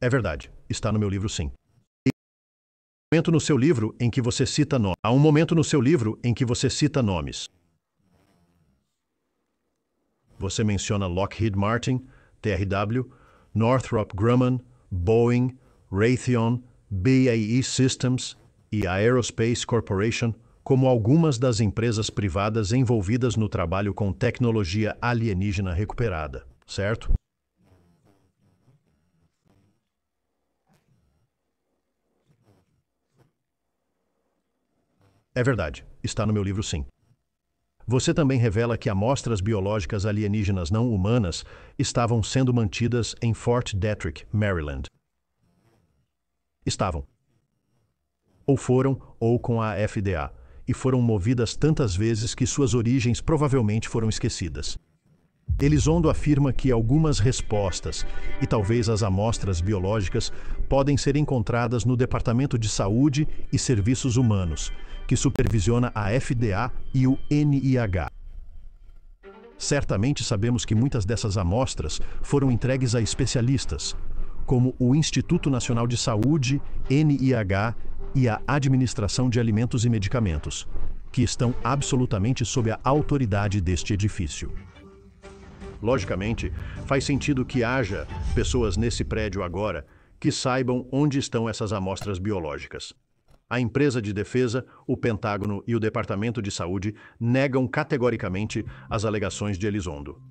É verdade, está no meu livro sim. Há um momento no seu livro em que você cita nomes. Há um momento no seu livro em que você cita nomes. Você menciona Lockheed Martin, TRW, Northrop Grumman, Boeing, Raytheon, BAE Systems e a Aerospace Corporation como algumas das empresas privadas envolvidas no trabalho com tecnologia alienígena recuperada, certo? É verdade, está no meu livro sim. Você também revela que amostras biológicas alienígenas não humanas estavam sendo mantidas em Fort Detrick, Maryland. Estavam. Ou foram, ou com a FDA, e foram movidas tantas vezes que suas origens provavelmente foram esquecidas. Elizondo afirma que algumas respostas, e talvez as amostras biológicas, podem ser encontradas no Departamento de Saúde e Serviços Humanos, que supervisiona a FDA e o NIH. Certamente sabemos que muitas dessas amostras foram entregues a especialistas, como o Instituto Nacional de Saúde, NIH, e a Administração de Alimentos e Medicamentos, que estão absolutamente sob a autoridade deste edifício. Logicamente, faz sentido que haja pessoas nesse prédio agora que saibam onde estão essas amostras biológicas. A empresa de defesa, o Pentágono e o Departamento de Saúde negam categoricamente as alegações de Elizondo.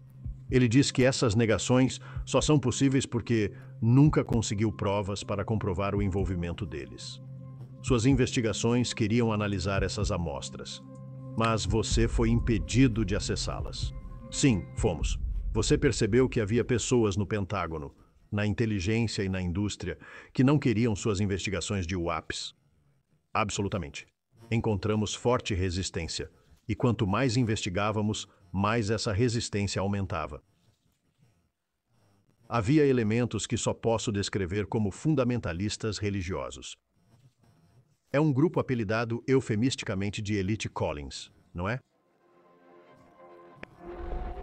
Ele diz que essas negações só são possíveis porque nunca conseguiu provas para comprovar o envolvimento deles. Suas investigações queriam analisar essas amostras, mas você foi impedido de acessá-las. Sim, fomos. Você percebeu que havia pessoas no Pentágono, na inteligência e na indústria, que não queriam suas investigações de UAPs. Absolutamente. Encontramos forte resistência, e quanto mais investigávamos, mais essa resistência aumentava. Havia elementos que só posso descrever como fundamentalistas religiosos. É um grupo apelidado eufemisticamente de Elite Collins, não é?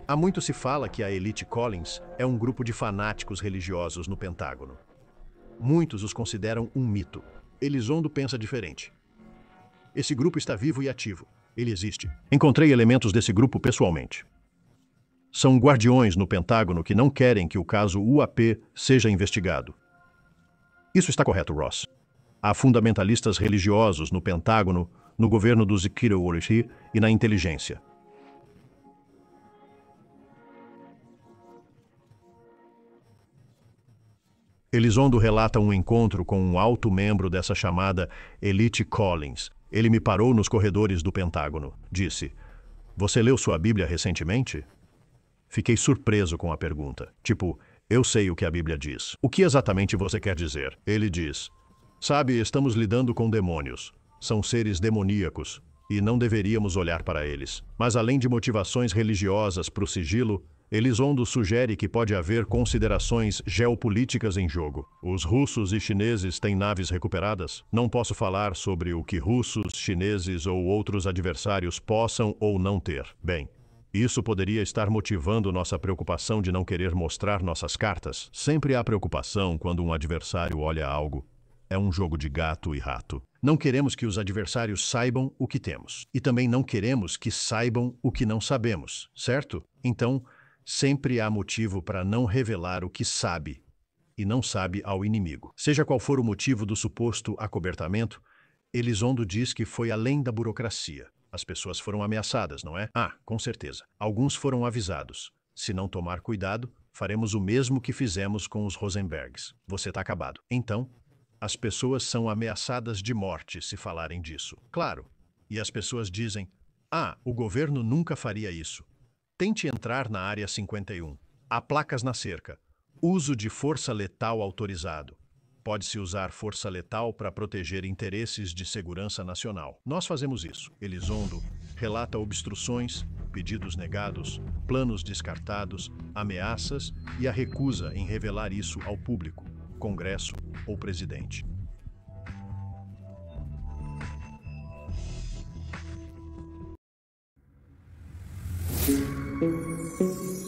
Há muito se fala que a Elite Collins é um grupo de fanáticos religiosos no Pentágono. Muitos os consideram um mito. Elizondo pensa diferente. Esse grupo está vivo e ativo, ele existe. Encontrei elementos desse grupo pessoalmente. São guardiões no Pentágono que não querem que o caso UAP seja investigado. Isso está correto, Ross. Há fundamentalistas religiosos no Pentágono, no governo do Zikiro Orishi e na inteligência. Elizondo relata um encontro com um alto membro dessa chamada Elite Collins, ele me parou nos corredores do Pentágono. Disse: Você leu sua Bíblia recentemente? Fiquei surpreso com a pergunta. Tipo, eu sei o que a Bíblia diz. O que exatamente você quer dizer? Ele diz: Sabe, estamos lidando com demônios. São seres demoníacos e não deveríamos olhar para eles. Mas além de motivações religiosas para o sigilo, Elizondo sugere que pode haver considerações geopolíticas em jogo. Os russos e chineses têm naves recuperadas? Não posso falar sobre o que russos, chineses ou outros adversários possam ou não ter. Bem, isso poderia estar motivando nossa preocupação de não querer mostrar nossas cartas. Sempre há preocupação quando um adversário olha algo. É um jogo de gato e rato. Não queremos que os adversários saibam o que temos. E também não queremos que saibam o que não sabemos, certo? Então, sempre há motivo para não revelar o que sabe e não sabe ao inimigo. Seja qual for o motivo do suposto acobertamento, Elizondo diz que foi além da burocracia. As pessoas foram ameaçadas, não é? Ah, com certeza. Alguns foram avisados. Se não tomar cuidado, faremos o mesmo que fizemos com os Rosenbergs. Você está acabado. Então, as pessoas são ameaçadas de morte se falarem disso. Claro. E as pessoas dizem: ah, o governo nunca faria isso. Tente entrar na área 51. Há placas na cerca. Uso de força letal autorizado. Pode-se usar força letal para proteger interesses de segurança nacional. Nós fazemos isso. Elizondo relata obstruções, pedidos negados, planos descartados, ameaças e a recusa em revelar isso ao público, Congresso ou presidente. thank you